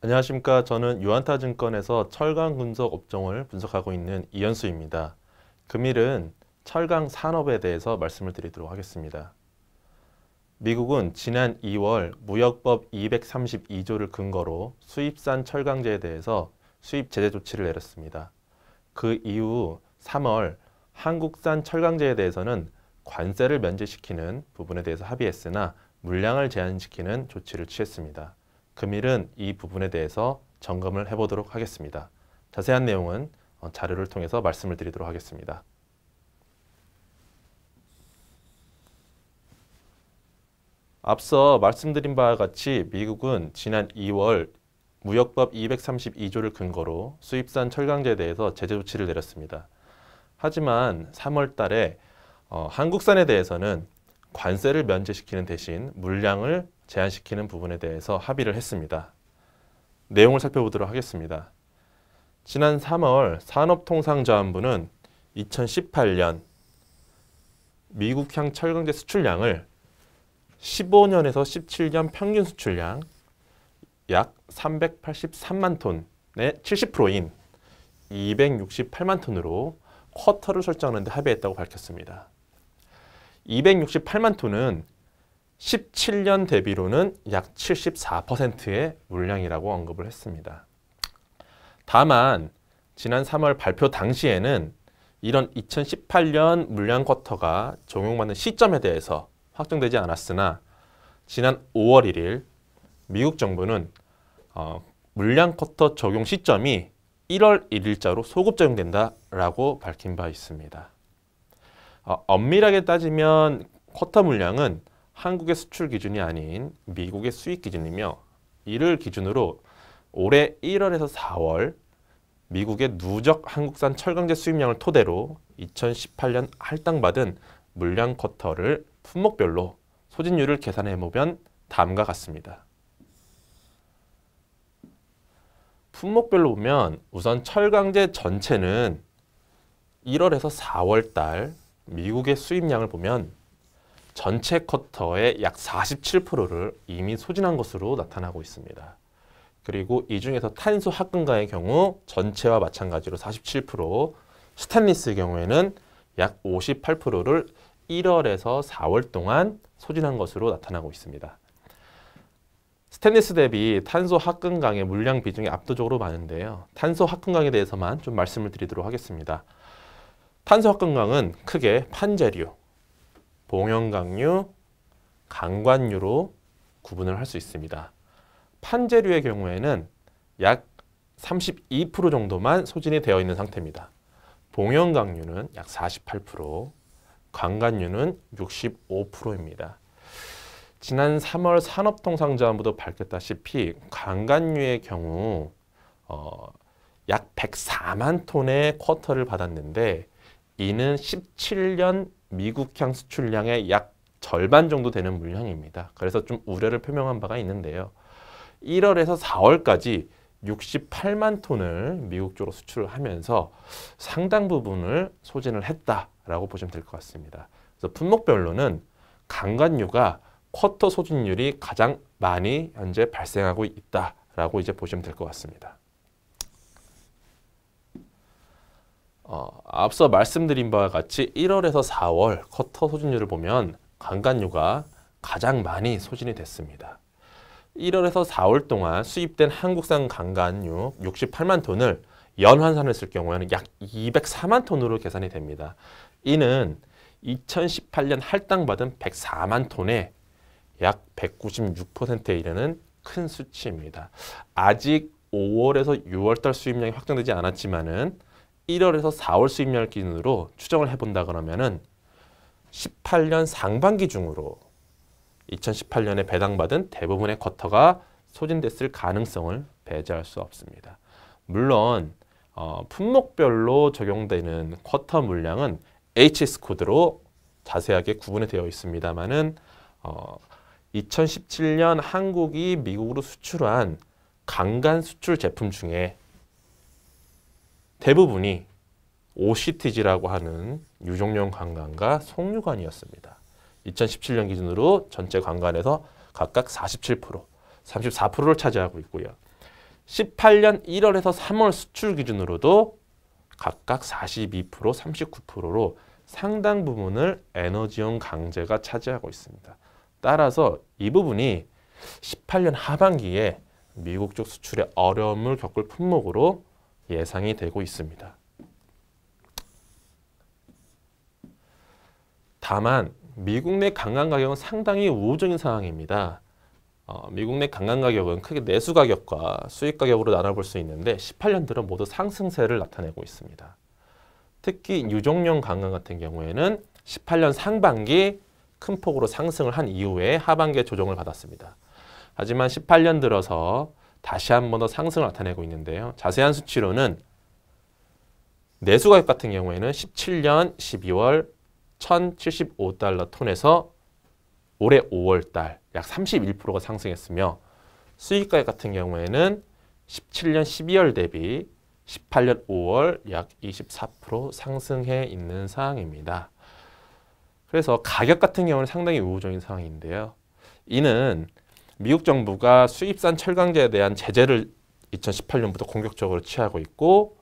안녕하십니까. 저는 유한타증권에서 철강 분석 업종을 분석하고 있는 이현수입니다. 금일은 철강 산업에 대해서 말씀을 드리도록 하겠습니다. 미국은 지난 2월 무역법 232조를 근거로 수입산 철강제에 대해서 수입 제재 조치를 내렸습니다. 그 이후 3월 한국산 철강제에 대해서는 관세를 면제시키는 부분에 대해서 합의했으나 물량을 제한시키는 조치를 취했습니다. 금일은 이 부분에 대해서 점검을 해보도록 하겠습니다. 자세한 내용은 어, 자료를 통해서 말씀을 드리도록 하겠습니다. 앞서 말씀드린 바와 같이 미국은 지난 2월 무역법 232조를 근거로 수입산 철강제에 대해서 제재 조치를 내렸습니다. 하지만 3월 달에 어, 한국산에 대해서는 관세를 면제시키는 대신 물량을 제한시키는 부분에 대해서 합의를 했습니다. 내용을 살펴보도록 하겠습니다. 지난 3월 산업통상자원부는 2018년 미국향 철강제 수출량을 15년에서 17년 평균 수출량 약 383만 톤의 70%인 268만 톤으로 쿼터를 설정하는 데 합의했다고 밝혔습니다. 268만 톤은 17년 대비로는 약 74%의 물량이라고 언급을 했습니다. 다만 지난 3월 발표 당시에는 이런 2018년 물량 쿼터가 적용받는 시점에 대해서 확정되지 않았으나 지난 5월 1일 미국 정부는 어, 물량 쿼터 적용 시점이 1월 1일자로 소급 적용된다라고 밝힌 바 있습니다. 어, 엄밀하게 따지면 쿼터 물량은 한국의 수출 기준이 아닌 미국의 수익 기준이며 이를 기준으로 올해 1월에서 4월 미국의 누적 한국산 철강제 수입량을 토대로 2018년 할당받은 물량 쿼터를 품목별로 소진율을 계산해 보면 다음과 같습니다. 품목별로 보면 우선 철강제 전체는 1월에서 4월 달 미국의 수입량을 보면 전체 커터의약 47%를 이미 소진한 것으로 나타나고 있습니다. 그리고 이 중에서 탄소 합금가의 경우 전체와 마찬가지로 47%, 스탠리스의 경우에는 약 58%를 1월에서 4월 동안 소진한 것으로 나타나고 있습니다. 스탠리스 대비 탄소 합금강의 물량 비중이 압도적으로 많은데요. 탄소 합금강에 대해서만 좀 말씀을 드리도록 하겠습니다. 탄소 합금강은 크게 판재류, 봉연강류, 강관류로 구분을 할 수 있습니다. 판재류의 경우에는 약 32% 정도만 소진이 되어 있는 상태입니다. 봉연강류는 약 48%, 강관류는 65%입니다. 지난 3월 산업통상자원부도 밝혔다시피 강간류의 경우 어, 약 104만 톤의 쿼터를 받았는데 이는 17년 미국향 수출량의 약 절반 정도 되는 물량입니다. 그래서 좀 우려를 표명한 바가 있는데요. 1월에서 4월까지 68만 톤을 미국 쪽으로 수출 하면서 상당 부분을 소진을 했다라고 보시면 될 것 같습니다. 그래서 품목별로는 강간유가 쿼터 소진율이 가장 많이 현재 발생하고 있다라고 이제 보시면 될 것 같습니다. 어, 앞서 말씀드린 바와 같이 1월에서 4월 커터 소진율을 보면 강간료가 가장 많이 소진이 됐습니다. 1월에서 4월 동안 수입된 한국산 강간류 68만 톤을 연환산했을 경우에는 약 204만 톤으로 계산이 됩니다. 이는 2018년 할당받은 104만 톤의 약 196%에 이르는 큰 수치입니다. 아직 5월에서 6월달 수입량이 확정되지 않았지만은 1월에서 4월 수입량 기준으로 추정을 해본다 그러면은 18년 상반기 중으로 2018년에 배당받은 대부분의 쿼터가 소진됐을 가능성을 배제할 수 없습니다. 물론 어, 품목별로 적용되는 쿼터 물량은 HS 코드로 자세하게 구분이 되어 있습니다만은 어, 2017년 한국이 미국으로 수출한 강간 수출 제품 중에 대부분이 OCTG라고 하는 유종용 관광과 송유관이었습니다. 2017년 기준으로 전체 관광에서 각각 47%, 34%를 차지하고 있고요. 18년 1월에서 3월 수출 기준으로도 각각 42%, 39%로 상당 부분을 에너지형 강제가 차지하고 있습니다. 따라서 이 부분이 18년 하반기에 미국 쪽 수출에 어려움을 겪을 품목으로 예상이 되고 있습니다. 다만 미국 내 강간 가격은 상당히 우호적인 상황입니다. 어, 미국 내 강간 가격은 크게 내수 가격과 수입 가격으로 나눠볼 수 있는데 18년들은 모두 상승세를 나타내고 있습니다. 특히 유종용 강간 같은 경우에는 18년 상반기 큰 폭으로 상승을 한 이후에 하반기에 조정을 받았습니다. 하지만 18년 들어서 다시 한 번 더 상승을 나타내고 있는데요. 자세한 수치로는 내수가격 같은 경우에는 17년 12월 1075달러 톤에서 올해 5월 달 약 31%가 상승했으며 수익가격 같은 경우에는 17년 12월 대비 18년 5월 약 24% 상승해 있는 상황입니다. 그래서 가격 같은 경우는 상당히 우호적인 상황인데요. 이는 미국 정부가 수입산 철강제에 대한 제재를 2018년부터 공격적으로 취하고 있고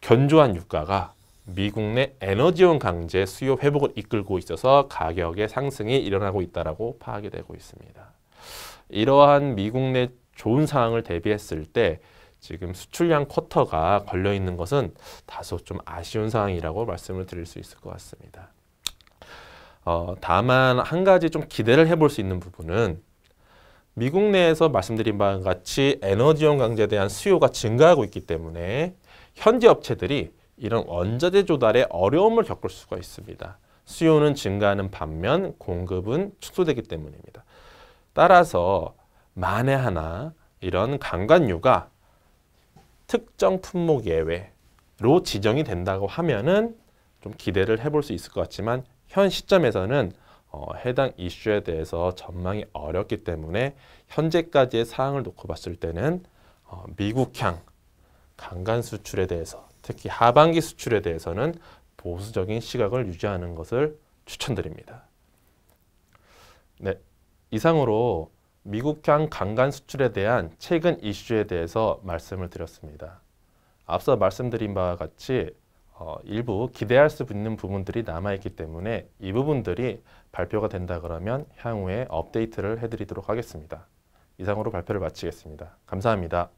견조한 유가가 미국 내 에너지원 강제 수요 회복을 이끌고 있어서 가격의 상승이 일어나고 있다라고 파악이 되고 있습니다. 이러한 미국 내 좋은 상황을 대비했을 때 지금 수출량 쿼터가 걸려 있는 것은 다소 좀 아쉬운 상황이라고 말씀을 드릴 수 있을 것 같습니다. 어, 다만 한 가지 좀 기대를 해볼 수 있는 부분은 미국 내에서 말씀드린 바와 같이 에너지원 강제에 대한 수요가 증가하고 있기 때문에 현지 업체들이 이런 원자재 조달에 어려움을 겪을 수가 있습니다. 수요는 증가하는 반면 공급은 축소되기 때문입니다. 따라서 만에 하나 이런 강간유가 특정 품목 예외로 지정이 된다고 하면은 좀 기대를 해볼 수 있을 것 같지만 현 시점에서는 어, 해당 이슈에 대해서 전망이 어렵기 때문에 현재까지의 사항을 놓고 봤을 때는 어, 미국향 강간 수출에 대해서 특히 하반기 수출에 대해서는 보수적인 시각을 유지하는 것을 추천드립니다. 네, 이상으로 미국향 강간 수출에 대한 최근 이슈에 대해서 말씀을 드렸습니다. 앞서 말씀드린 바와 같이 어, 일부 기대할 수 있는 부분들이 남아있기 때문에 이 부분들이 발표가 된다 그러면 향후에 업데이트를 해드리도록 하겠습니다. 이상으로 발표를 마치겠습니다. 감사합니다.